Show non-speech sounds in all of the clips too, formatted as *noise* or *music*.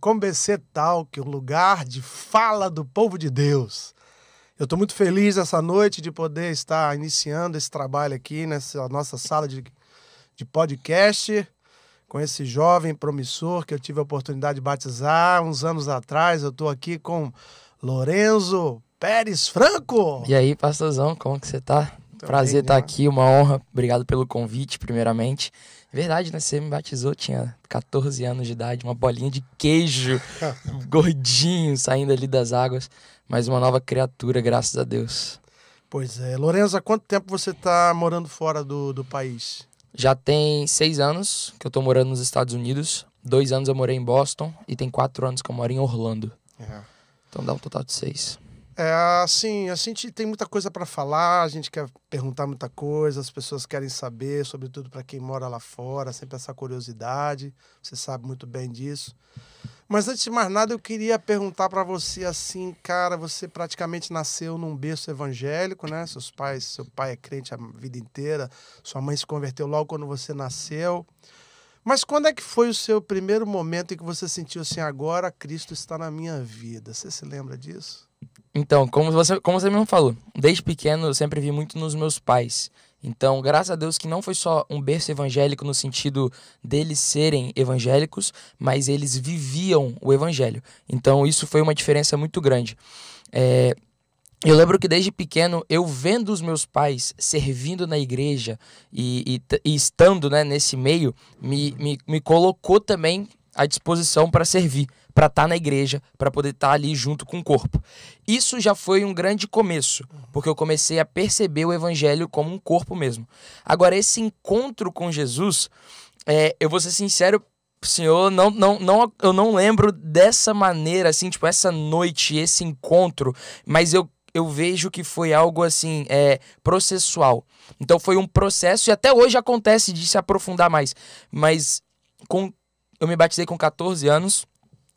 Com Combecê tal que o lugar de fala do povo de Deus. Eu estou muito feliz essa noite de poder estar iniciando esse trabalho aqui nessa nossa sala de, de podcast com esse jovem promissor que eu tive a oportunidade de batizar uns anos atrás. Eu estou aqui com Lorenzo Pérez Franco. E aí, pastorzão, como que você está? Prazer estar tá né? aqui, uma honra. Obrigado pelo convite, primeiramente. Verdade, né? Você me batizou, tinha 14 anos de idade, uma bolinha de queijo *laughs* gordinho saindo ali das águas, mas uma nova criatura, graças a Deus. Pois é. Lorenza, há quanto tempo você está morando fora do, do país? Já tem seis anos que eu estou morando nos Estados Unidos. Dois anos eu morei em Boston e tem quatro anos que eu moro em Orlando. É. Então dá um total de seis. É, assim, a gente tem muita coisa para falar, a gente quer perguntar muita coisa, as pessoas querem saber, sobretudo para quem mora lá fora, sempre essa curiosidade, você sabe muito bem disso. Mas antes de mais nada, eu queria perguntar para você assim, cara, você praticamente nasceu num berço evangélico, né? Seus pais, seu pai é crente a vida inteira, sua mãe se converteu logo quando você nasceu. Mas quando é que foi o seu primeiro momento em que você sentiu assim, agora Cristo está na minha vida? Você se lembra disso? Então, como você, como você mesmo falou, desde pequeno eu sempre vi muito nos meus pais. Então, graças a Deus que não foi só um berço evangélico no sentido deles serem evangélicos, mas eles viviam o evangelho. Então, isso foi uma diferença muito grande. É, eu lembro que desde pequeno, eu vendo os meus pais servindo na igreja e, e, e estando né, nesse meio, me, me, me colocou também à disposição para servir para estar tá na igreja, para poder estar tá ali junto com o corpo. Isso já foi um grande começo, porque eu comecei a perceber o evangelho como um corpo mesmo. Agora, esse encontro com Jesus, é, eu vou ser sincero, senhor, não, não, não, eu não lembro dessa maneira, assim, tipo, essa noite, esse encontro, mas eu eu vejo que foi algo assim, é, processual. Então foi um processo e até hoje acontece de se aprofundar mais. Mas com, eu me batizei com 14 anos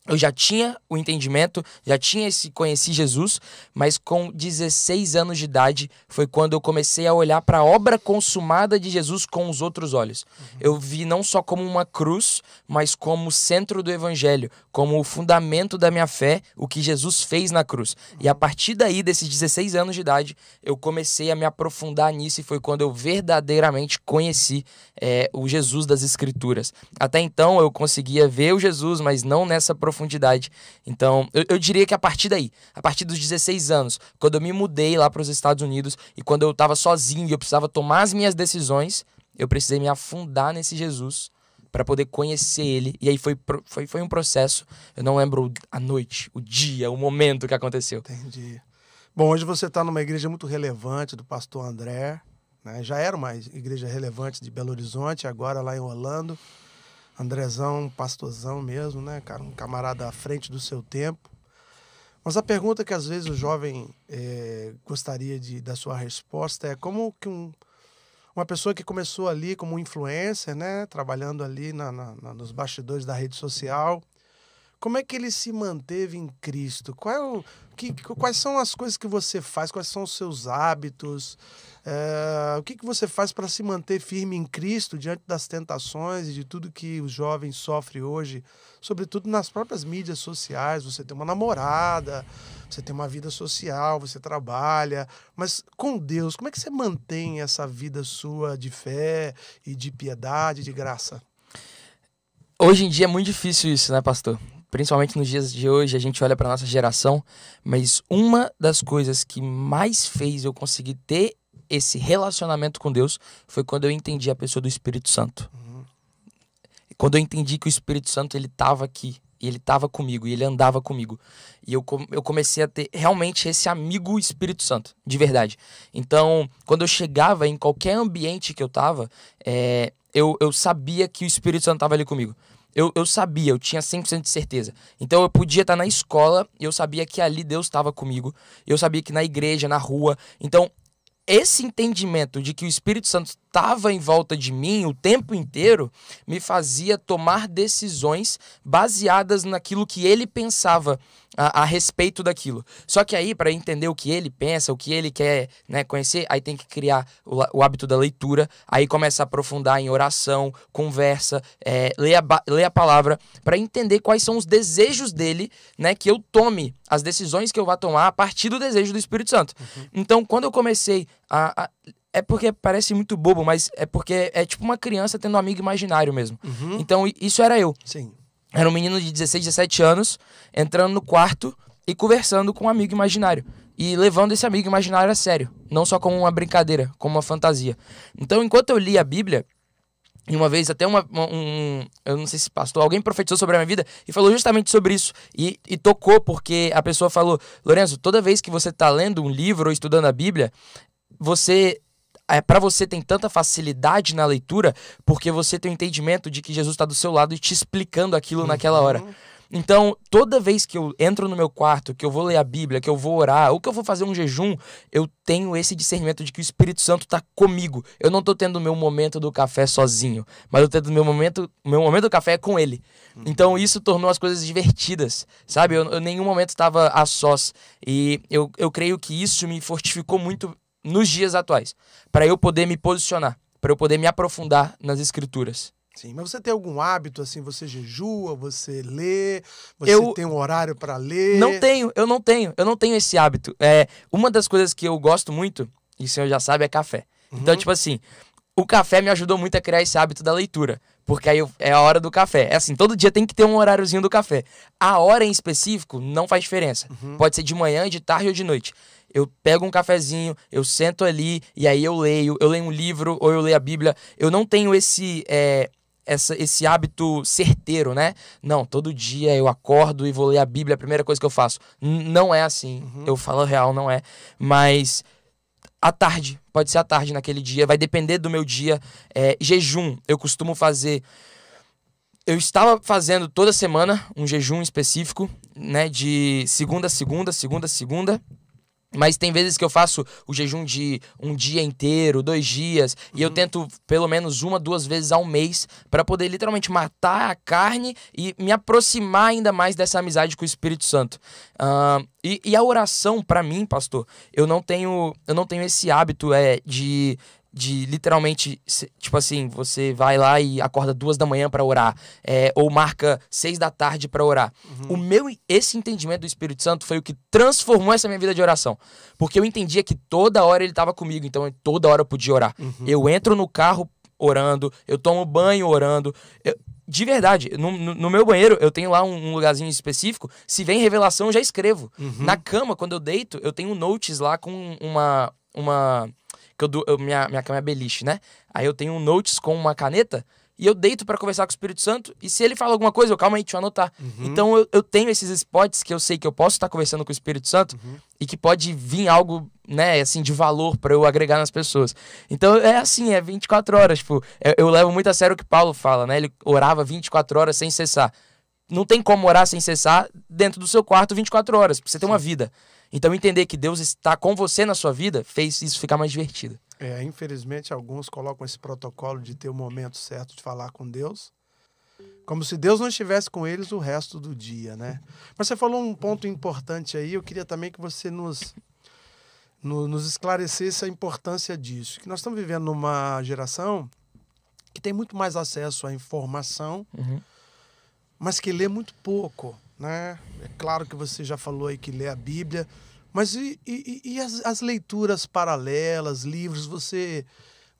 eu já tinha o entendimento, já tinha esse conheci Jesus, mas com 16 anos de idade foi quando eu comecei a olhar para a obra consumada de Jesus com os outros olhos. Uhum. Eu vi não só como uma cruz, mas como o centro do evangelho, como o fundamento da minha fé, o que Jesus fez na cruz. Uhum. E a uhum. partir daí, desses 16 anos de idade, eu comecei a me aprofundar nisso e foi quando eu verdadeiramente conheci é, o Jesus das Escrituras. Até então eu conseguia ver o Jesus, mas não nessa profundidade profundidade. Então, eu, eu, diria que a partir daí, a partir dos 16 anos, quando eu me mudei lá para os Estados Unidos e quando eu estava sozinho e eu precisava tomar as minhas decisões, eu precisei me afundar nesse Jesus para poder conhecer ele. E aí foi, foi, foi um processo. Eu não lembro a noite, o dia, o momento que aconteceu. Entendi. Bom, hoje você está numa igreja muito relevante do pastor André. Né? Já era uma igreja relevante de Belo Horizonte, agora lá em Orlando. Andrezão, pastorzão mesmo, né, cara? Um camarada à frente do seu tempo. Mas a pergunta que às vezes o jovem é, gostaria de, da sua resposta é como que um, uma pessoa que começou ali como influencer, né, trabalhando ali na, na, na, nos bastidores da rede social, como é que ele se manteve em Cristo? É o, que, quais são as coisas que você faz? Quais são os seus hábitos? É, o que, que você faz para se manter firme em Cristo diante das tentações e de tudo que o jovem sofre hoje? Sobretudo nas próprias mídias sociais. Você tem uma namorada, você tem uma vida social, você trabalha. Mas com Deus, como é que você mantém essa vida sua de fé e de piedade, de graça? Hoje em dia é muito difícil isso, né, pastor? principalmente nos dias de hoje, a gente olha para nossa geração, mas uma das coisas que mais fez eu conseguir ter esse relacionamento com Deus foi quando eu entendi a pessoa do Espírito Santo. Uhum. Quando eu entendi que o Espírito Santo ele estava aqui, e ele estava comigo, e ele andava comigo. E eu, eu comecei a ter realmente esse amigo Espírito Santo, de verdade. Então, quando eu chegava em qualquer ambiente que eu estava, é, eh, eu, eu sabia que o Espírito Santo estava ali comigo eu, eu sabia, eu tinha 100% de certeza. Então eu podia estar na escola, eu sabia que ali Deus estava comigo, eu sabia que na igreja, na rua. Então, esse entendimento de que o Espírito Santo estava em volta de mim o tempo inteiro me fazia tomar decisões baseadas naquilo que ele pensava a, a respeito daquilo. Só que aí, para entender o que ele pensa, o que ele quer né, conhecer, aí tem que criar o, o, hábito da leitura, aí começa a aprofundar em oração, conversa, é, ler, a, ler a palavra, para entender quais são os desejos dele, né, que eu tome as decisões que eu vá tomar a partir do desejo do Espírito Santo. Uhum. Então, quando eu comecei a, a é porque parece muito bobo, mas é porque é tipo uma criança tendo um amigo imaginário mesmo. Uhum. Então, isso era eu. Sim. Era um menino de 16, 17 anos, entrando no quarto e conversando com um amigo imaginário. E levando esse amigo imaginário a sério. Não só como uma brincadeira, como uma fantasia. Então, enquanto eu li a Bíblia, e uma vez até uma, um, eu não sei se pastor, alguém profetizou sobre a minha vida e falou justamente sobre isso. E, e tocou porque a pessoa falou, Lourenço, toda vez que você está lendo um livro ou estudando a Bíblia, você é, para você tem tanta facilidade na leitura porque você tem o um entendimento de que Jesus está do seu lado e te explicando aquilo uhum. naquela hora. Uhum. Então, toda vez que eu entro no meu quarto, que eu vou ler a Bíblia, que eu vou orar, ou que eu vou fazer um jejum, eu tenho esse discernimento de que o Espírito Santo está comigo. Eu não estou tendo o meu momento do café sozinho, mas eu tendo meu momento, meu momento do café é com ele. Uhum. Então, isso tornou as coisas divertidas, sabe? Eu, em nenhum momento estava a sós. E eu, eu creio que isso me fortificou muito nos dias atuais, para eu poder me posicionar, para eu poder me aprofundar nas escrituras. Sim, mas você tem algum hábito assim? Você jejua, você lê, você eu tem um horário para ler? Não tenho, eu não tenho, eu não tenho esse hábito. É, uma das coisas que eu gosto muito, e o senhor já sabe, é café. Então, uhum. Então, tipo assim, o café me ajudou muito a criar esse hábito da leitura. Porque aí é a hora do café. É assim, todo dia tem que ter um horáriozinho do café. A hora em específico não faz diferença. Uhum. Pode ser de manhã, de tarde ou de noite eu pego um cafezinho, eu sento ali e aí eu leio, eu leio um livro ou eu leio a Bíblia. Eu não tenho esse. É, essa, esse hábito certeiro, né? Não, todo dia eu acordo e vou ler a Bíblia, é a primeira coisa que eu faço. N não é assim. Uhum. Eu falo real, não é. Mas à tarde, pode ser à tarde naquele dia, vai depender do meu dia. É, jejum, eu costumo fazer. Eu estava fazendo toda semana um jejum específico, né? De segunda a segunda, segunda a segunda. Mas tem vezes que eu faço o jejum de um dia inteiro, dois dias, uhum. e eu uhum. tento pelo menos uma, duas vezes ao mês para poder literalmente matar a carne e me aproximar ainda mais dessa amizade com o Espírito Santo. Uh, e, e, a oração, para mim, pastor, eu não tenho eu não tenho esse hábito é, de de literalmente, tipo assim, você vai lá e acorda duas da manhã para orar, é, ou marca seis da tarde para orar. Uhum. O meu, esse entendimento do Espírito Santo foi o que transformou essa minha vida de oração, porque eu entendia que toda hora ele estava comigo, então toda hora eu podia orar. Uhum. Eu entro no carro orando, eu tomo banho orando. Eu, de verdade, no, no, meu banheiro eu tenho lá um, um, lugarzinho específico. Se vem revelação, eu já escrevo. Uhum. Na cama, quando eu deito, eu tenho um notes lá com uma, uma que eu, eu minha, minha cama é beliche, né? Aí eu tenho um notes com uma caneta e eu deito para conversar com o Espírito Santo. E se ele fala alguma coisa, eu calma aí, deixa eu anotar. Uhum. Então eu, eu, tenho esses spots que eu sei que eu posso estar conversando com o Espírito Santo uhum. e que pode vir algo, né, assim, de valor para eu agregar nas pessoas. Então é assim, é 24 horas. Tipo, eu, eu levo muito a sério o que Paulo fala, né? Ele orava 24 horas sem cessar não tem como orar sem cessar dentro do seu quarto 24 horas, porque você tem uma vida. Então entender que Deus está com você na sua vida fez isso ficar mais divertido. É, infelizmente alguns colocam esse protocolo de ter o momento certo de falar com Deus, como se Deus não estivesse com eles o resto do dia, né? *laughs* Mas você falou um ponto importante aí, eu queria também que você nos no, nos esclarecesse a importância disso, que nós estamos vivendo numa geração que tem muito mais acesso à informação. Uhum mas que lê muito pouco, né? É claro que você já falou aí que lê a Bíblia, mas e, e, e as, as, leituras paralelas, livros? Você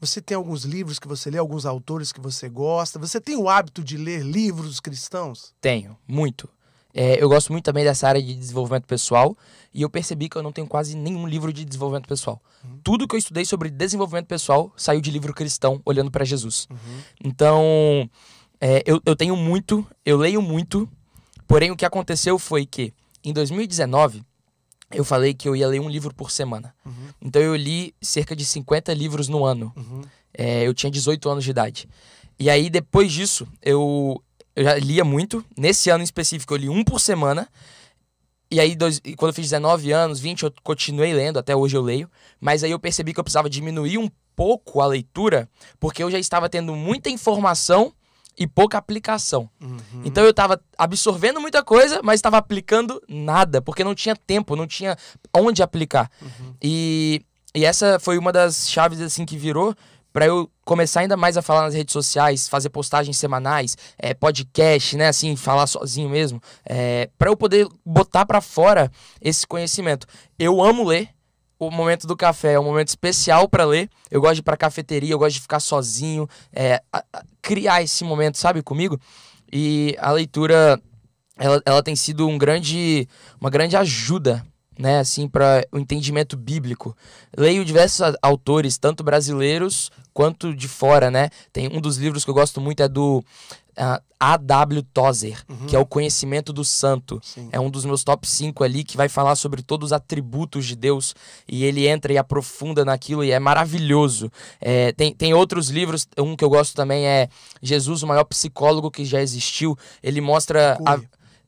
você tem alguns livros que você lê, alguns autores que você gosta? Você tem o hábito de ler livros cristãos? Tenho, muito. É, eu gosto muito também dessa área de desenvolvimento pessoal e eu percebi que eu não tenho quase nenhum livro de desenvolvimento pessoal. Uhum. Tudo que eu estudei sobre desenvolvimento pessoal saiu de livro cristão, olhando para Jesus. Uhum. Então, é, eu, eu tenho muito, eu leio muito, porém o que aconteceu foi que em 2019 eu falei que eu ia ler um livro por semana. Uhum. Então eu li cerca de 50 livros no ano. Uhum. É, eu tinha 18 anos de idade. E aí depois disso eu, eu já lia muito. Nesse ano em específico eu li um por semana. E aí, dois, e quando eu fiz 19 anos, 20, eu continuei lendo, até hoje eu leio. Mas aí eu percebi que eu precisava diminuir um pouco a leitura, porque eu já estava tendo muita informação e pouca aplicação. Uhum. Então eu estava absorvendo muita coisa, mas estava aplicando nada, porque não tinha tempo, não tinha onde aplicar. Uhum. E, e essa foi uma das chaves assim que virou para eu começar ainda mais a falar nas redes sociais, fazer postagens semanais, é, podcast, né, assim, falar sozinho mesmo, é, eh, para eu poder botar para fora esse conhecimento. Eu amo ler, o momento do café é um momento especial para ler. Eu gosto de ir pra cafeteria, eu gosto de ficar sozinho, é, a, a, criar esse momento, sabe, comigo. E a leitura, ela, ela tem sido um grande, uma grande ajuda, né, assim, para o entendimento bíblico. Leio diversos autores, tanto brasileiros quanto de fora, né. Tem um dos livros que eu gosto muito é do uh, A.W. Tozer, uhum. que é o Conhecimento do Santo. Sim. É um dos meus top 5 ali que vai falar sobre todos os atributos de Deus e ele entra e aprofunda naquilo e é maravilhoso. É, tem, tem outros livros, um que eu gosto também é Jesus, o maior psicólogo que já existiu. Ele mostra.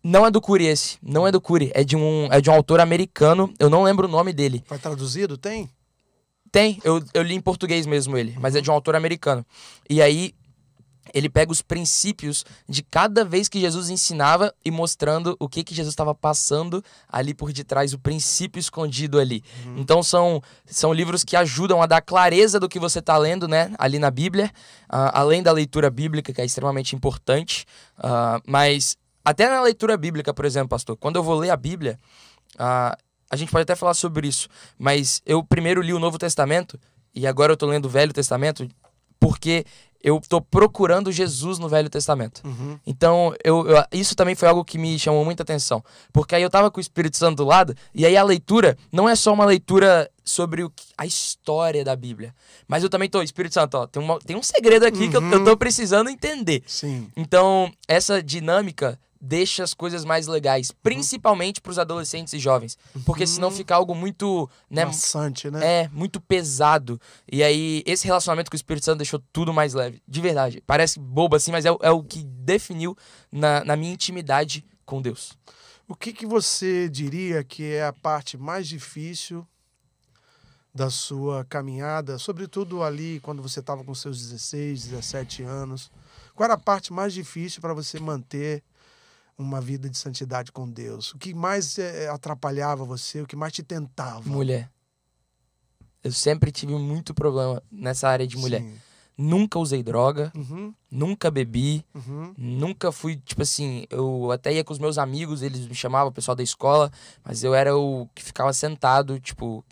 Não é do Cury esse, não é do Cury, é de um é de um autor americano, eu não lembro o nome dele. Foi traduzido, tem? Tem, eu, eu li em português mesmo ele, mas é uhum. de um autor americano. E aí ele pega os princípios de cada vez que Jesus ensinava e mostrando o que, que Jesus estava passando ali por detrás, o princípio escondido ali. Uhum. Então são, são livros que ajudam a dar clareza do que você está lendo, né? Ali na Bíblia, uh, além da leitura bíblica, que é extremamente importante. Uh, mas até na leitura bíblica, por exemplo, pastor, quando eu vou ler a Bíblia, uh, a gente pode até falar sobre isso, mas eu primeiro li o Novo Testamento e agora eu estou lendo o Velho Testamento porque eu estou procurando Jesus no Velho Testamento. Uhum. Então, eu, eu, isso também foi algo que me chamou muita atenção. Porque aí eu estava com o Espírito Santo do lado, e aí a leitura não é só uma leitura sobre o que, a história da Bíblia. Mas eu também tô, Espírito Santo, ó, tem, uma, tem um segredo aqui uhum. que eu, eu uhum. tô precisando entender. Sim. Então, essa dinâmica deixa as coisas mais legais, uhum. principalmente para os adolescentes e jovens, porque uhum. senão fica algo muito, né, maçante, né? É, muito pesado. E aí esse relacionamento com o Espírito Santo deixou tudo mais leve, de verdade. Parece bobo assim, mas é, é o que definiu na, na minha intimidade com Deus. O que, que você diria que é a parte mais difícil da sua caminhada, sobretudo ali quando você estava com seus 16, 17 anos? Qual era a parte mais difícil para você manter uma vida de santidade com Deus? O que mais é, atrapalhava você? O que mais te tentava? Mulher. Eu sempre tive muito problema nessa área de mulher. Sim. Nunca usei droga, uhum. nunca bebi, uhum. nunca fui, tipo assim, eu até ia com os meus amigos, eles me chamavam, o pessoal da escola, mas eu era o que ficava sentado, tipo,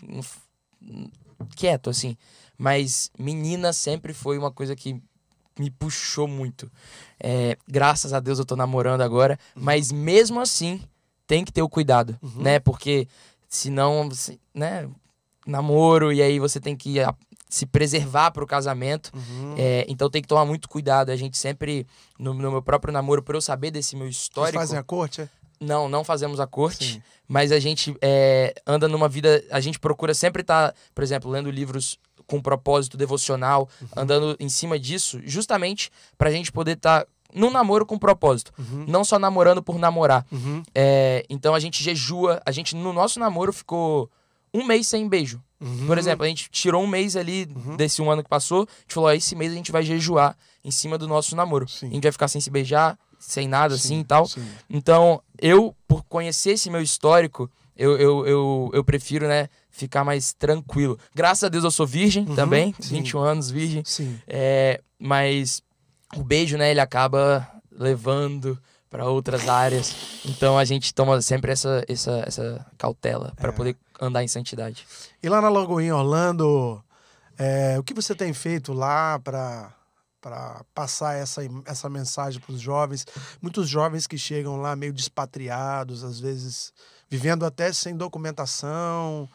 quieto, assim. Mas menina sempre foi uma coisa que me puxou muito. É, graças a Deus eu tô namorando agora, uhum. mas mesmo assim tem que ter o cuidado, uhum. né? Porque senão, né? Namoro e aí você tem que se preservar para o casamento. Uhum. É, então tem que tomar muito cuidado. A gente sempre, no, no meu próprio namoro, para eu saber desse meu histórico. Vocês fazem a corte? É? Não, não fazemos a corte, Sim. mas a gente é, anda numa vida. A gente procura sempre estar, tá, por exemplo, lendo livros com propósito devocional, uhum. andando em cima disso, justamente para a gente poder estar tá num namoro com propósito. Uhum. Não só namorando por namorar. Uhum. É, então a gente jejua. A gente, no nosso namoro, ficou um mês sem beijo. Uhum. Por exemplo, a gente tirou um mês ali uhum. desse um ano que passou. A gente falou: esse mês a gente vai jejuar em cima do nosso namoro. Sim. A gente vai ficar sem se beijar, sem nada sim, assim e tal. Sim. Então, eu, por conhecer esse meu histórico, eu, eu, eu, eu prefiro, né? ficar mais tranquilo. Graças a Deus eu sou virgem uhum, também, sim. 21 anos, virgem. Sim. É, mas o beijo, né, ele acaba levando para outras áreas. Então a gente toma sempre essa, essa, essa cautela para é. poder andar em santidade. E lá na Lagoinha Orlando, é, o que você tem feito lá para para passar essa, essa mensagem para os jovens? Muitos jovens que chegam lá meio despatriados, às vezes vivendo até sem documentação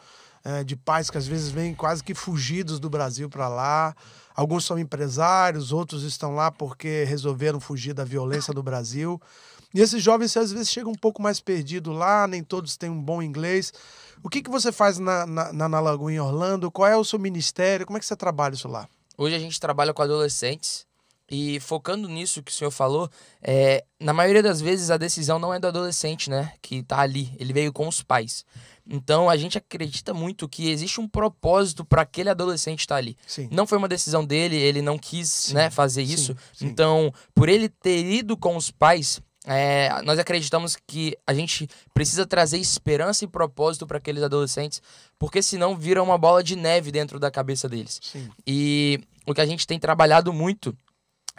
é, de pais que às vezes vêm quase que fugidos do Brasil para lá. Alguns são empresários, outros estão lá porque resolveram fugir da violência do Brasil. E esses jovens às vezes chegam um pouco mais perdidos lá, nem todos têm um bom inglês. O que, que você faz na, na, na Lagoa em Orlando? Qual é o seu ministério? Como é que você trabalha isso lá? Hoje a gente trabalha com adolescentes e focando nisso que o senhor falou, é, na maioria das vezes a decisão não é do adolescente, né? Que está ali, ele veio com os pais. Então a gente acredita muito que existe um propósito para aquele adolescente estar tá ali. Sim. Não foi uma decisão dele, ele não quis sim, né, fazer sim, isso. Então, por ele ter ido com os pais, é, nós acreditamos que a gente precisa trazer esperança e propósito para aqueles adolescentes, porque senão vira uma bola de neve dentro da cabeça deles. Sim. E o que a gente tem trabalhado muito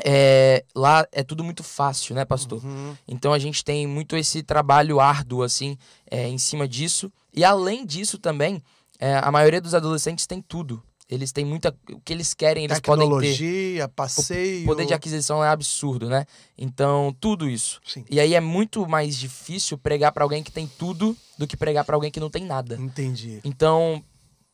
é, lá é tudo muito fácil, né, pastor? Uhum. Então a gente tem muito esse trabalho árduo, assim, é, em cima disso. E além disso também, é, a maioria dos adolescentes tem tudo. Eles têm muita. O que eles querem, eles podem ter. Tecnologia, passeio. O poder de aquisição é absurdo, né? Então, tudo isso. Sim. E aí é muito mais difícil pregar para alguém que tem tudo do que pregar para alguém que não tem nada. Entendi. Então,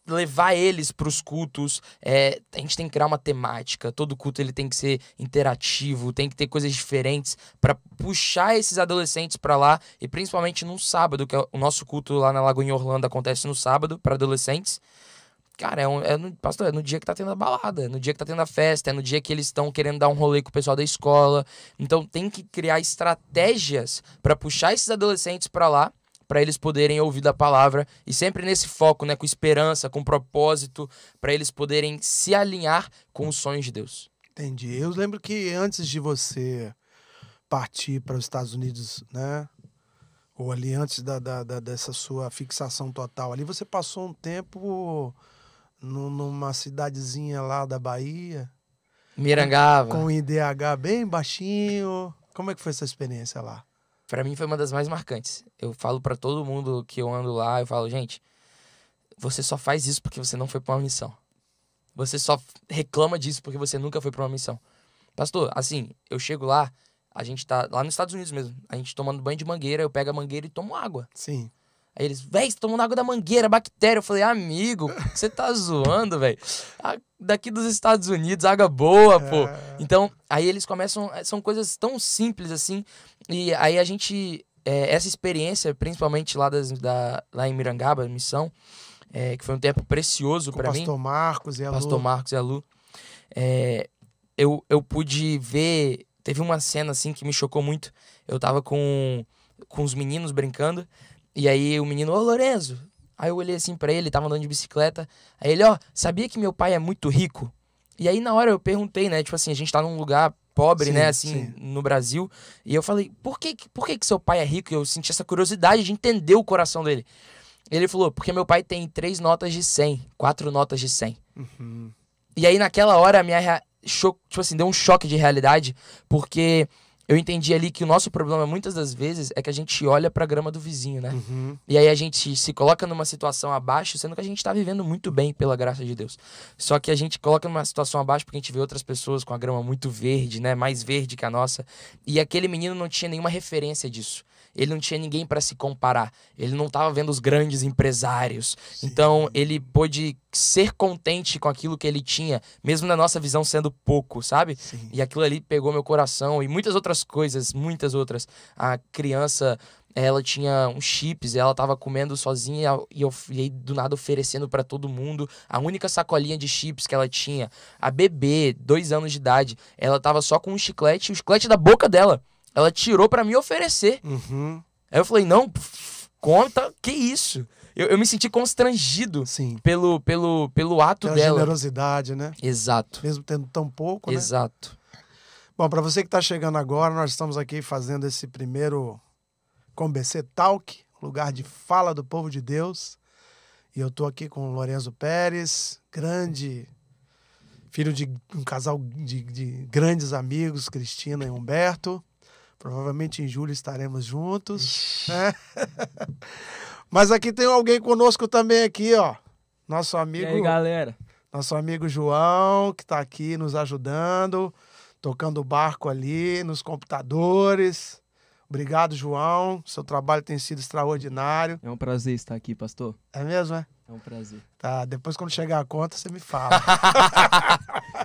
levar eles para os cultos. É, a gente tem que criar uma temática. Todo culto ele tem que ser interativo, tem que ter coisas diferentes para puxar esses adolescentes para lá e principalmente no sábado, que é o nosso culto lá na Lagoa em Orlando acontece no sábado para adolescentes. Cara, é, um, é, no, pastor, é no dia que tá tendo a balada, é no dia que tá tendo a festa, é no dia que eles estão querendo dar um rolê com o pessoal da escola. Então tem que criar estratégias para puxar esses adolescentes para lá para eles poderem ouvir da palavra e sempre nesse foco, né, com esperança, com propósito, para eles poderem se alinhar com os sonhos de Deus. Entendi. Eu lembro que antes de você partir para os Estados Unidos, né, ou ali antes da, da, da, dessa sua fixação total, ali você passou um tempo numa cidadezinha lá da Bahia. Mirangava. Com o IDH bem baixinho. Como é que foi essa experiência lá? para mim foi uma das mais marcantes. Eu falo para todo mundo que eu ando lá, eu falo, gente, você só faz isso porque você não foi para uma missão. Você só reclama disso porque você nunca foi para uma missão. Pastor, assim, eu chego lá, a gente tá lá nos Estados Unidos mesmo, a gente tomando banho de mangueira, eu pego a mangueira e tomo água. Sim. Aí eles, véi, você tomando água da mangueira, bactéria. Eu falei, amigo, você tá zoando, velho. Daqui dos Estados Unidos, água boa, pô. É. Então, aí eles começam. Eh, são coisas tão simples assim. E aí a gente. É, essa experiência, principalmente lá, das, da, lá em Mirangaba, missão, é, que foi um tempo precioso para mim. Pastor Marcos e a Lu. Pastor Marcos e a Lu. É, eu, eu pude ver. Teve uma cena assim que me chocou muito. Eu tava com, com os meninos brincando. E aí o menino, ô Lorenzo. Aí eu olhei assim para ele, tava andando de bicicleta. Aí ele, ó, sabia que meu pai é muito rico? E aí na hora eu perguntei, né? Tipo assim, a gente tá num lugar pobre, sim, né, assim, sim. no Brasil. E eu falei, por que, por que que seu pai é rico? E eu senti essa curiosidade de entender o coração dele. Ele falou, porque meu pai tem três notas de cem quatro notas de cem Uhum. E aí naquela hora a minha, tipo assim, deu um choque de realidade, porque eu entendi ali que o nosso problema, muitas das vezes, é que a gente olha pra grama do vizinho, né? Uhum. E aí a gente se coloca numa situação abaixo, sendo que a gente tá vivendo muito bem, pela graça de Deus. Só que a gente coloca numa situação abaixo porque a gente vê outras pessoas com a grama muito verde, né? Mais verde que a nossa. E aquele menino não tinha nenhuma referência disso. Ele não tinha ninguém para se comparar. Ele não estava vendo os grandes empresários. Sim. Então, ele pôde ser contente com aquilo que ele tinha, mesmo na nossa visão sendo pouco, sabe? Sim. E aquilo ali pegou meu coração e muitas outras coisas, muitas outras. A criança ela tinha uns chips, ela tava comendo sozinha e, eu, fiquei do nada oferecendo para todo mundo a única sacolinha de chips que ela tinha. A bebê, dois anos de idade, ela tava só com um chiclete, o chiclete da boca dela. Ela tirou para me oferecer. Uhum. Aí eu falei, não, conta, que isso? Eu, eu me senti constrangido Sim. Pelo, pelo, pelo ato Pela dela. generosidade, né? Exato. Mesmo tendo tão pouco, né? Exato. Né? Bom, para você que está chegando agora, nós estamos aqui fazendo esse primeiro Combc Talk, lugar de fala do povo de Deus. E eu estou aqui com o Lorenzo Pérez, grande filho de um casal de, de grandes amigos, Cristina e Humberto. Provavelmente em julho estaremos juntos. Né? *laughs* Mas aqui tem alguém conosco também aqui, ó. Nosso amigo. E aí, galera? Nosso amigo João, que está aqui nos ajudando, tocando o barco ali nos computadores. Obrigado, João. Seu trabalho tem sido extraordinário. É um prazer estar aqui, pastor. É mesmo, é? É um prazer. Tá, depois quando chegar a conta, você me fala.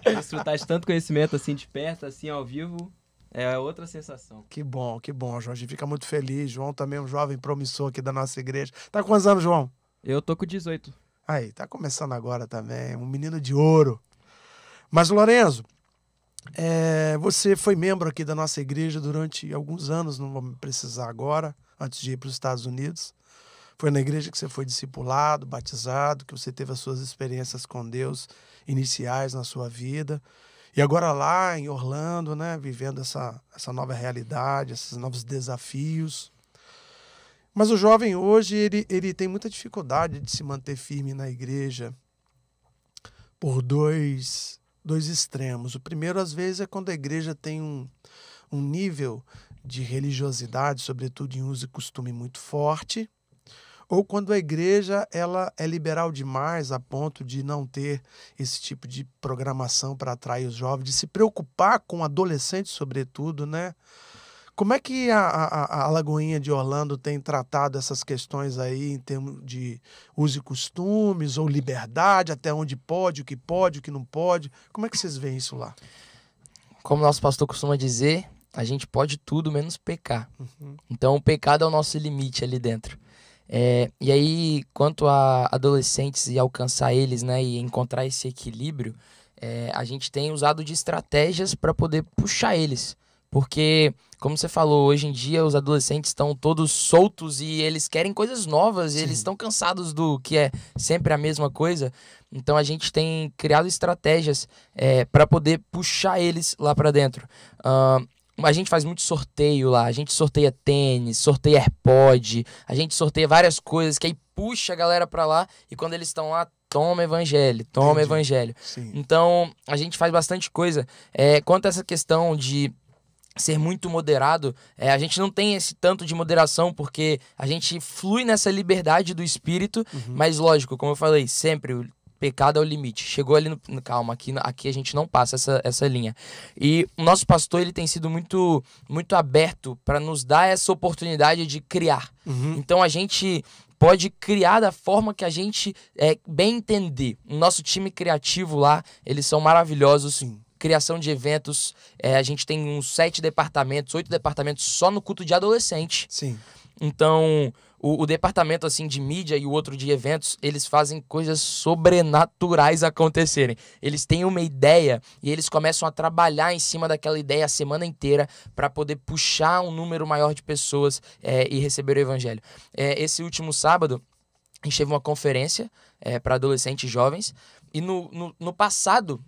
Desfrutar *laughs* tá de tanto conhecimento assim de perto, assim ao vivo, é outra sensação. Que bom, que bom, João. A gente fica muito feliz. João também é um jovem promissor aqui da nossa igreja. Tá com quantos anos, João? Eu tô com 18. Aí, tá começando agora também. Um menino de ouro. Mas, Lorenzo, é, você foi membro aqui da nossa igreja durante alguns anos, não vou precisar agora, antes de ir para os Estados Unidos. Foi na igreja que você foi discipulado, batizado, que você teve as suas experiências com Deus iniciais na sua vida. E agora lá em Orlando, né, vivendo essa, essa nova realidade, esses novos desafios. Mas o jovem hoje, ele, ele tem muita dificuldade de se manter firme na igreja por dois, dois extremos. O primeiro, às vezes, é quando a igreja tem um, um nível de religiosidade, sobretudo em uso e costume muito forte, ou quando a igreja ela é liberal demais a ponto de não ter esse tipo de programação para atrair os jovens, de se preocupar com adolescentes, sobretudo, né? Como é que a, a, a Lagoinha de Orlando tem tratado essas questões aí em termos de uso e costumes ou liberdade, até onde pode, o que pode, o que não pode? Como é que vocês veem isso lá? Como nosso pastor costuma dizer, a gente pode tudo menos pecar. Uhum. Então o pecado é o nosso limite ali dentro. É, e aí, quanto a adolescentes e alcançar eles, né, e encontrar esse equilíbrio, é, a gente tem usado de estratégias para poder puxar eles. Porque, como você falou, hoje em dia os adolescentes estão todos soltos e eles querem coisas novas, e eles estão cansados do que é sempre a mesma coisa. Então a gente tem criado estratégias é, para poder puxar eles lá para dentro. Uh, a gente faz muito sorteio lá, a gente sorteia tênis, sorteia AirPod, a gente sorteia várias coisas que aí puxa a galera pra lá e quando eles estão lá, toma evangelho, toma Entendi. evangelho. Sim. Então, a gente faz bastante coisa. É, quanto a essa questão de ser muito moderado, é, a gente não tem esse tanto de moderação porque a gente flui nessa liberdade do espírito, uhum. mas lógico, como eu falei, sempre pecado é o limite. Chegou ali no. Calma, aqui, aqui a gente não passa essa, essa linha. E o nosso pastor ele tem sido muito, muito aberto para nos dar essa oportunidade de criar. Uhum. Então a gente pode criar da forma que a gente é, bem entender. O nosso time criativo lá, eles são maravilhosos. Sim criação de eventos. É, a gente tem uns sete departamentos, oito departamentos só no culto de adolescente. Sim. Então, o, o, departamento assim de mídia e o outro de eventos, eles fazem coisas sobrenaturais acontecerem. Eles têm uma ideia e eles começam a trabalhar em cima daquela ideia a semana inteira para poder puxar um número maior de pessoas é, e receber o evangelho. É, esse último sábado, a gente teve uma conferência é, para adolescentes e jovens. E no, no, no passado,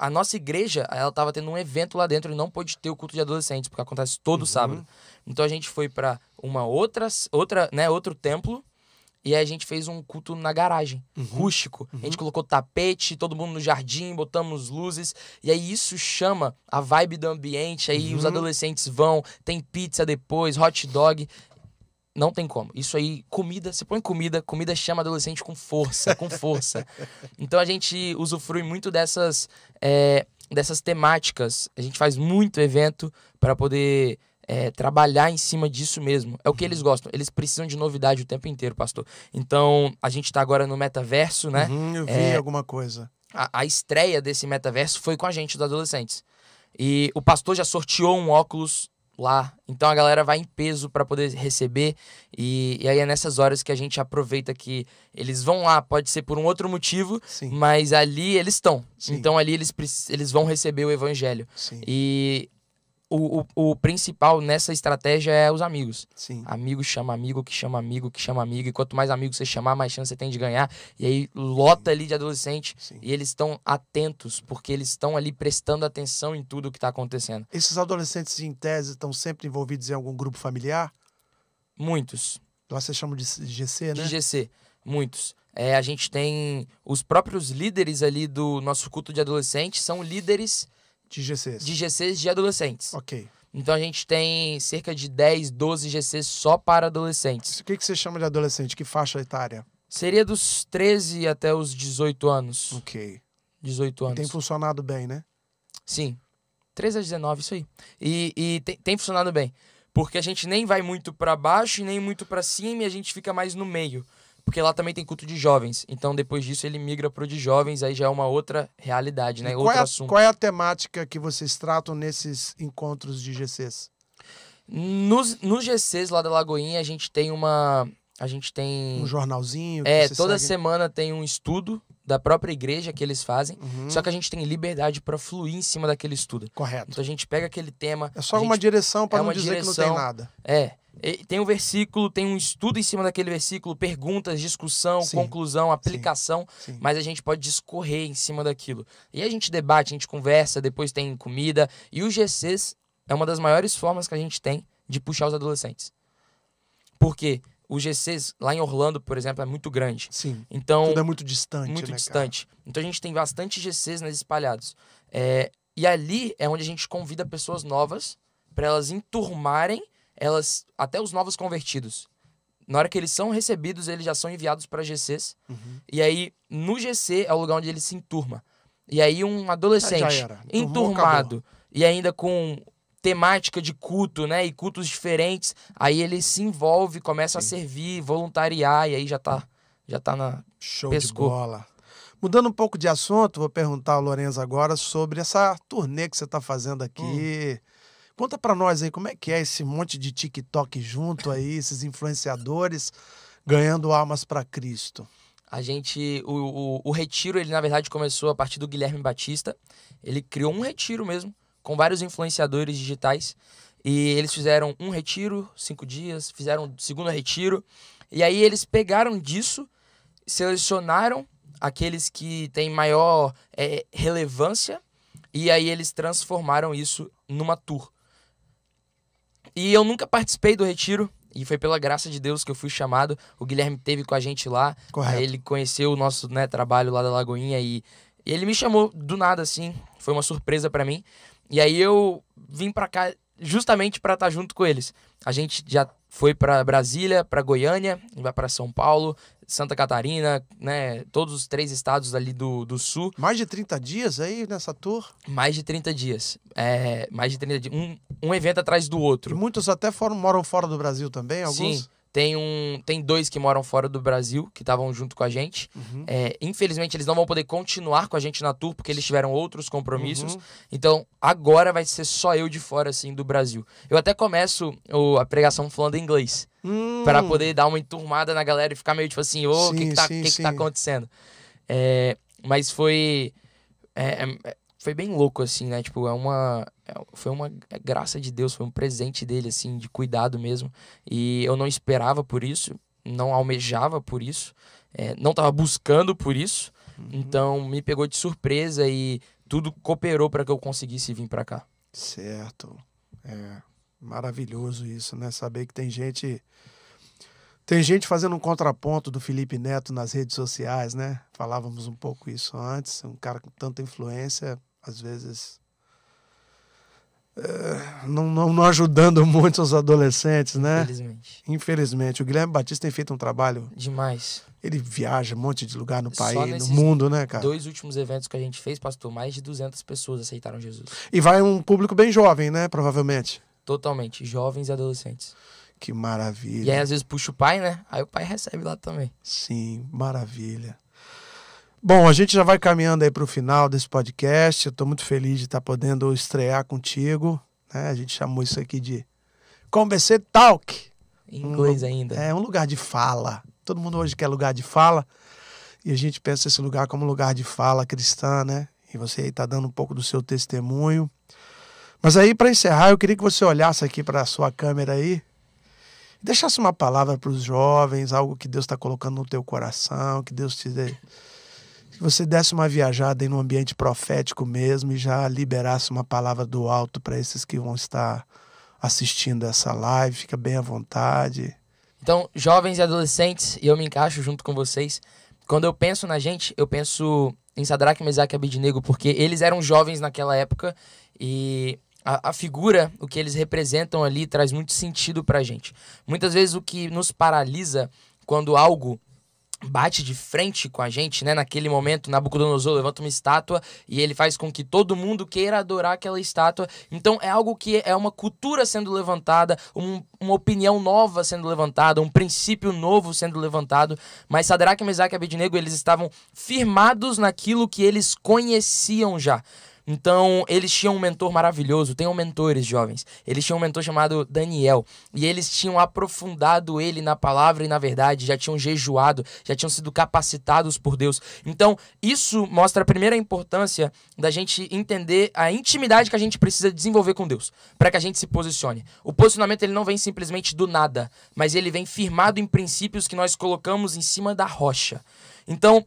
a nossa igreja, ela tava tendo um evento lá dentro e não pôde ter o culto de adolescentes, porque acontece todo uhum. sábado. Então a gente foi para uma outra, outra, né, outro templo e a gente fez um culto na garagem, uhum. rústico. Uhum. A gente uhum. colocou tapete, todo mundo no jardim, botamos luzes. E aí isso chama a vibe do ambiente. Aí os uhum. adolescentes vão, tem pizza depois, hot dog. Não tem como. Isso aí, comida, você põe comida, comida chama adolescente com força, com força. *laughs* então a gente usufrui muito dessas, é, dessas temáticas. A gente faz muito evento para poder é, trabalhar em cima disso mesmo. É o que uhum. eles gostam. Eles precisam de novidade o tempo inteiro, pastor. Então a gente está agora no metaverso, né? Uhum, eu vi é, alguma coisa. A, a estreia desse metaverso foi com a gente, dos adolescentes. E o pastor já sorteou um óculos lá. Então a galera vai em peso para poder receber. E, e, aí é nessas horas que a gente aproveita que eles vão lá, pode ser por um outro motivo, Sim. mas ali eles estão. Então ali eles, eles vão receber o evangelho. Sim. E o, o, o, principal nessa estratégia é os amigos. Sim. Amigo chama amigo, que chama amigo, que chama amigo. E quanto mais amigos você chamar, mais chance você tem de ganhar. E aí lota Sim. ali de adolescente. Sim. E eles estão atentos, porque eles estão ali prestando atenção em tudo que está acontecendo. Esses adolescentes, em tese, estão sempre envolvidos em algum grupo familiar? Muitos. Lá vocês de GC, né? De GC, muitos. É, a gente tem os próprios líderes ali do nosso culto de adolescente, são líderes de GCs. De GCs de adolescentes. Ok. Então a gente tem cerca de 10, 12 GCs só para adolescentes. O que, que você chama de adolescente? Que faixa etária? Seria dos 13 até os 18 anos. Ok. 18 anos. E tem funcionado bem, né? Sim. 13 a 19, isso aí. E, e tem, tem funcionado bem. Porque a gente nem vai muito para baixo e nem muito para cima e a gente fica mais no meio. Porque lá também tem culto de jovens. Então, depois disso, ele migra pro de jovens, aí já é uma outra realidade, né? E Outro qual é, assunto. Qual é a temática que vocês tratam nesses encontros de GCs? Nos, nos GCs lá da Lagoinha, a gente tem uma. A gente tem. Um jornalzinho. É, toda segue. semana tem um estudo da própria igreja que eles fazem, uhum. só que a gente tem liberdade para fluir em cima daquele estudo. Correto. Então a gente pega aquele tema. É só gente, uma direção para é não dizer direção, que não tem nada. É tem um versículo, tem um estudo em cima daquele versículo, perguntas, discussão, sim, conclusão, aplicação, sim, sim. mas a gente pode discorrer em cima daquilo. E a gente debate, a gente conversa, depois tem comida. E o GCs é uma das maiores formas que a gente tem de puxar os adolescentes. Porque o GCs lá em Orlando, por exemplo, é muito grande. Sim. Então, Tudo é muito distante. Né, muito né, distante. Cara? Então a gente tem bastante GCs nas espalhados. É, e ali é onde a gente convida pessoas novas para elas enturmarem elas até os novos convertidos, na hora que eles são recebidos, eles já são enviados para GCs. Uhum. E aí, no GC é o lugar onde ele se enturma. E aí, um adolescente ah, enturmado e ainda com temática de culto, né? E cultos diferentes. Aí ele se envolve, começa Sim. a servir, voluntariar, e aí já tá, já tá na. Show pescou. de bola. Mudando um pouco de assunto, vou perguntar ao Lourenço agora sobre essa turnê que você está fazendo aqui. Hum. Conta para nós aí como é que é esse monte de TikTok junto aí, esses influenciadores ganhando almas para Cristo. A gente, o, o, o, retiro, ele na verdade começou a partir do Guilherme Batista. Ele criou um retiro mesmo, com vários influenciadores digitais. E eles fizeram um retiro, cinco dias, fizeram um segundo retiro. E aí eles pegaram disso, selecionaram aqueles que têm maior é, relevância. E aí eles transformaram isso numa tour. E eu nunca participei do retiro. E foi pela graça de Deus que eu fui chamado. O Guilherme teve com a gente lá. Correto. Ele conheceu o nosso né, trabalho lá da Lagoinha e ele me chamou do nada, assim. Foi uma surpresa para mim. E aí eu vim para cá justamente para estar tá junto com eles. A gente já foi para Brasília, para Goiânia, vai para São Paulo, Santa Catarina, né? Todos os três estados ali do, do sul. Mais de 30 dias aí nessa tour? Mais de 30 dias. É, mais de 30 dias. Um, um evento atrás do outro. E muitos até foram, moram fora do Brasil também, alguns? Sim. Tem, um, tem dois que moram fora do Brasil, que estavam junto com a gente. Uhum. É, infelizmente, eles não vão poder continuar com a gente na tour, porque eles tiveram outros compromissos. Uhum. Então, agora vai ser só eu de fora, assim, do Brasil. Eu até começo o, a pregação falando em inglês. Hum. para poder dar uma enturmada na galera e ficar meio tipo assim, ô, oh, o que, que, tá, que, que tá acontecendo? É, mas foi... É, é foi bem louco, assim, né? Tipo, é uma. É, foi uma graça de Deus, foi um presente dele, assim, de cuidado mesmo. E eu não esperava por isso, não almejava por isso, é, não estava buscando por isso. Uhum. Então, me pegou de surpresa e tudo cooperou para que eu conseguisse vir para cá. Certo. É maravilhoso isso, né? Saber que tem gente. Tem gente fazendo um contraponto do Felipe Neto nas redes sociais, né? Falávamos um pouco isso antes, um cara com tanta influência às vezes é, não, não, não, ajudando *laughs* muito os adolescentes, né? Infelizmente. Infelizmente. O Guilherme Batista tem feito um trabalho. Demais. Ele viaja um monte de lugar no país, no mundo, né, cara? Dois últimos eventos que a gente fez, pastor, mais de 200 pessoas aceitaram Jesus. E vai um público bem jovem, né? Provavelmente. Totalmente. Jovens e adolescentes. Que maravilha. E aí, às vezes, puxa o pai, né? Aí o pai recebe lá também. Sim, maravilha. Bom, a gente já vai caminhando aí para o final desse podcast. Eu estou muito feliz de estar tá podendo estrear contigo. Né? A gente chamou isso aqui de Conversê Talk. Em inglês um, ainda. É um lugar de fala. Todo mundo hoje quer lugar de fala. E a gente pensa esse lugar como lugar de fala cristã, né? E você aí está dando um pouco do seu testemunho. Mas aí, para encerrar, eu queria que você olhasse aqui para a sua câmera aí e deixasse uma palavra para os jovens, algo que Deus está colocando no teu coração, que Deus te dê que você desse uma viajada em um ambiente profético mesmo e já liberasse uma palavra do alto para esses que vão estar assistindo essa live. Fica bem à vontade. Então, jovens e adolescentes, e eu me encaixo junto com vocês. Quando eu penso na gente, eu penso em Sadraque, Mesaque e Abidnego, porque eles eram jovens naquela época e a, a, figura, o que eles representam ali, traz muito sentido para gente. Muitas vezes o que nos paralisa quando algo bate de frente com a gente, né? Naquele momento, Nabucodonosor levanta uma estátua e ele faz com que todo mundo queira adorar aquela estátua. Então é algo que é uma cultura sendo levantada, um, uma opinião nova sendo levantada, um princípio novo sendo levantado. Mas Sadraque, Mesaque e Abednego, eles estavam firmados naquilo que eles conheciam já. Então, eles tinham um mentor maravilhoso, tenham mentores, jovens. Eles tinham um mentor chamado Daniel. E eles tinham aprofundado ele na palavra e na verdade, já tinham jejuado, já tinham sido capacitados por Deus. Então, isso mostra a primeira importância da gente entender a intimidade que a gente precisa desenvolver com Deus, para que a gente se posicione. O posicionamento ele não vem simplesmente do nada, mas ele vem firmado em princípios que nós colocamos em cima da rocha. Então,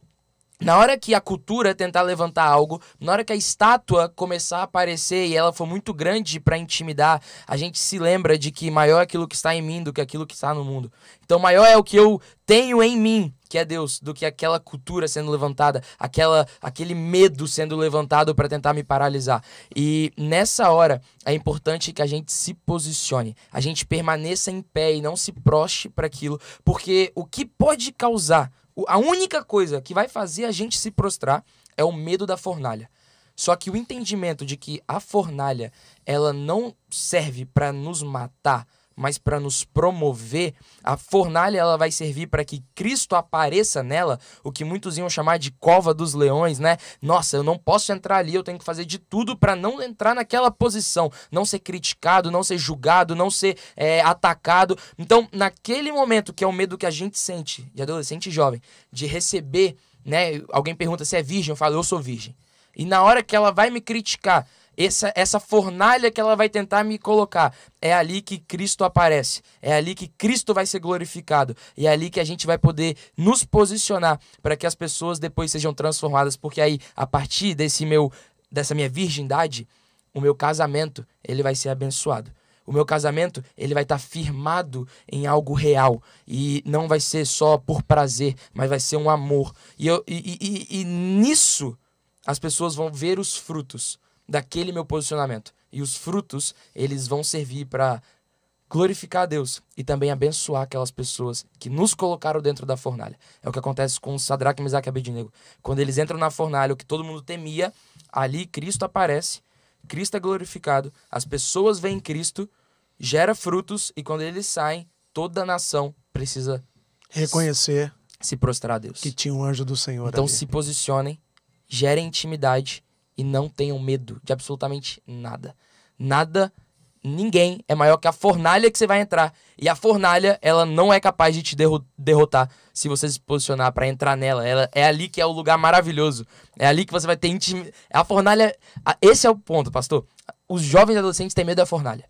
na hora que a cultura tentar levantar algo, na hora que a estátua começar a aparecer e ela for muito grande para intimidar, a gente se lembra de que maior é aquilo que está em mim do que aquilo que está no mundo. Então, maior é o que eu tenho em mim, que é Deus, do que aquela cultura sendo levantada, aquela aquele medo sendo levantado para tentar me paralisar. E nessa hora é importante que a gente se posicione, a gente permaneça em pé e não se proste para aquilo, porque o que pode causar a única coisa que vai fazer a gente se prostrar é o medo da fornalha. Só que o entendimento de que a fornalha ela não serve para nos matar, mas para nos promover. A fornalha ela vai servir para que Cristo apareça nela, o que muitos iam chamar de cova dos leões, né? Nossa, eu não posso entrar ali, eu tenho que fazer de tudo para não entrar naquela posição, não ser criticado, não ser julgado, não ser é, atacado. Então, naquele momento que é o medo que a gente sente, de adolescente e jovem, de receber, né? Alguém pergunta se é virgem, eu falo, eu sou virgem. E na hora que ela vai me criticar, essa, essa fornalha que ela vai tentar me colocar. É ali que Cristo aparece, é ali que Cristo vai ser glorificado, e é ali que a gente vai poder nos posicionar para que as pessoas depois sejam transformadas, porque aí, a partir desse meu dessa minha virgindade, o meu casamento, ele vai ser abençoado. O meu casamento, ele vai estar tá firmado em algo real. E não vai ser só por prazer, mas vai ser um amor. E, eu, e, e, e nisso, as pessoas vão ver os frutos daquele meu posicionamento. E os frutos, eles vão servir para glorificar a Deus e também abençoar aquelas pessoas que nos colocaram dentro da fornalha. É o que acontece com Sadraque, Mesaque e Abednego. Quando eles entram na fornalha, o que todo mundo temia, ali Cristo aparece, Cristo é glorificado, as pessoas veem Cristo, gera frutos e quando eles saem, toda a nação precisa reconhecer se prostrar a Deus. Que tinha um anjo do Senhor Então ali. se posicionem, gerem intimidade e não tenham medo de absolutamente nada. Nada, ninguém é maior que a fornalha que você vai entrar. E a fornalha, ela não é capaz de te derrotar se você se posicionar para entrar nela. Ela é ali que é o lugar maravilhoso. É ali que você vai ter intimidade. A fornalha, a, esse é o ponto, pastor. Os jovens adolescentes têm medo da fornalha.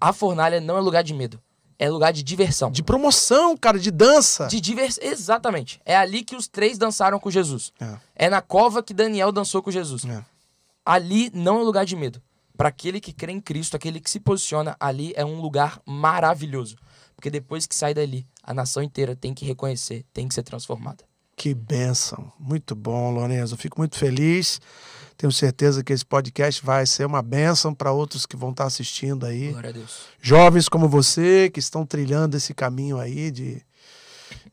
A fornalha não é lugar de medo é lugar de diversão. De promoção, cara, de dança. De diversão, exatamente. É ali que os três dançaram com Jesus. É, é na cova que Daniel dançou com Jesus. É. Ali não é lugar de medo. Para aquele que crê em Cristo, aquele que se posiciona, ali é um lugar maravilhoso. Porque depois que sai dali, a nação inteira tem que reconhecer, tem que ser transformada que bênção. Muito bom, Lorenzo. Fico muito feliz. Tenho certeza que esse podcast vai ser uma bênção para outros que vão estar tá assistindo aí. Glória a Deus. Jovens como você, que estão trilhando esse caminho aí de,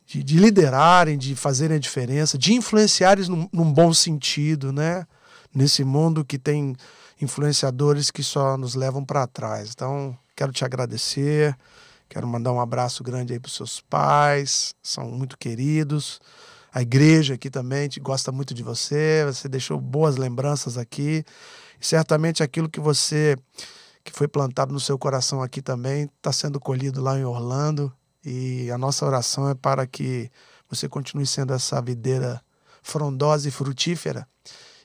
de, de liderarem, de fazerem a diferença, de influenciarem num, num bom sentido, né? Nesse mundo que tem influenciadores que só nos levam para trás. Então, quero te agradecer. Quero mandar um abraço grande aí para os seus pais, são muito queridos a igreja aqui também gosta muito de você, você deixou boas lembranças aqui. E certamente aquilo que você que foi plantado no seu coração aqui também está sendo colhido lá em Orlando. E a nossa oração é para que você continue sendo essa videira frondosa e frutífera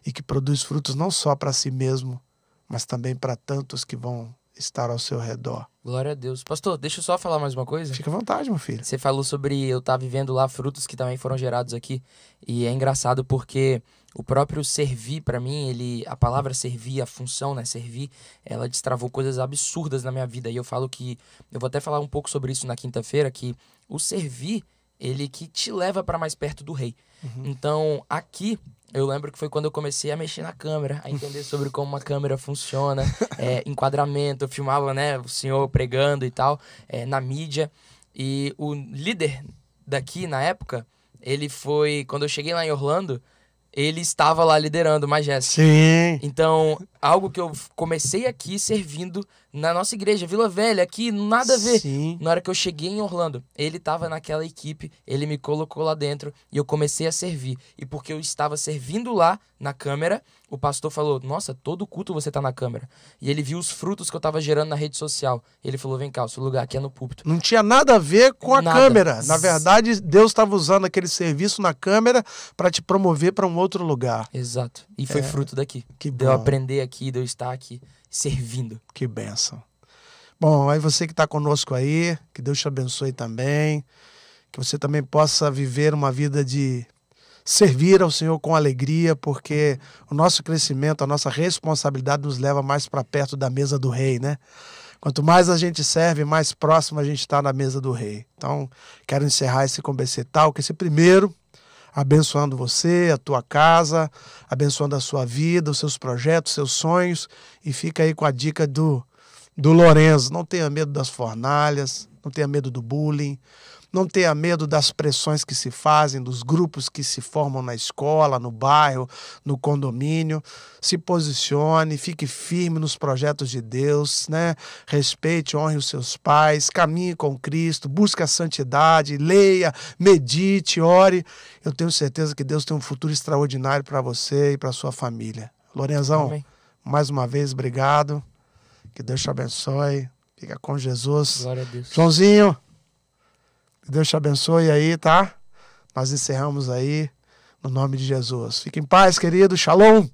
e que produz frutos não só para si mesmo, mas também para tantos que vão estar ao seu redor. Glória a Deus. Pastor, deixa eu só falar mais uma coisa. Fica à vontade, meu filho. Você falou sobre eu estar tá vivendo lá frutos que também foram gerados aqui. E é engraçado porque o próprio servir para mim, ele a palavra servir, a função, né, servir, ela destravou coisas absurdas na minha vida. E eu falo que eu vou até falar um pouco sobre isso na quinta-feira que o servir ele que te leva para mais perto do rei. Uhum. Então, aqui, eu lembro que foi quando eu comecei a mexer na câmera, a entender *laughs* sobre como uma câmera funciona, é, enquadramento, eu filmava, né, o senhor pregando e tal, é, na mídia. E o líder daqui, na época, ele foi, quando eu cheguei lá em Orlando, ele estava lá liderando o Majestic. Sim. Então, algo que eu comecei aqui servindo na nossa igreja, Vila Velha, aqui, nada a ver. Sim. Na hora que eu cheguei em Orlando, ele estava naquela equipe, ele me colocou lá dentro e eu comecei a servir. E porque eu estava servindo lá na câmera, o pastor falou: Nossa, todo culto você tá na câmera. E ele viu os frutos que eu estava gerando na rede social. Ele falou: Vem cá, o seu lugar aqui é no púlpito. Não tinha nada a ver com a nada. câmera. Na verdade, Deus estava usando aquele serviço na câmera para te promover para um outro lugar. Exato. E foi é. fruto daqui. Que bom. Deu aprender aqui aqui, de eu estar aqui servindo. Que benção. Bom, aí você que está conosco aí, que Deus te abençoe também, que você também possa viver uma vida de servir ao Senhor com alegria, porque o nosso crescimento, a nossa responsabilidade nos leva mais para perto da mesa do Rei, né? Quanto mais a gente serve, mais próximo a gente está na mesa do Rei. Então, quero encerrar esse conversetal, que esse primeiro abençoando você, a tua casa, abençoando a sua vida, os seus projetos, seus sonhos. E fica aí com a dica do, do Lorenzo: não tenha medo das fornalhas, não tenha medo do bullying, não tenha medo das pressões que se fazem, dos grupos que se formam na escola, no bairro, no condomínio. Se posicione, fique firme nos projetos de Deus, né? Respeite, honre os seus pais, caminhe com Cristo, busque a santidade, leia, medite, ore. Eu tenho certeza que Deus tem um futuro extraordinário para você e para sua família. Lorenzão, Amém. mais uma vez, obrigado. Que Deus te abençoe. Fica com Jesus. Glória a Deus. Joãozinho. Que Deus te abençoe aí, tá? Nós encerramos aí no nome de Jesus. Fique em paz, querido. Shalom.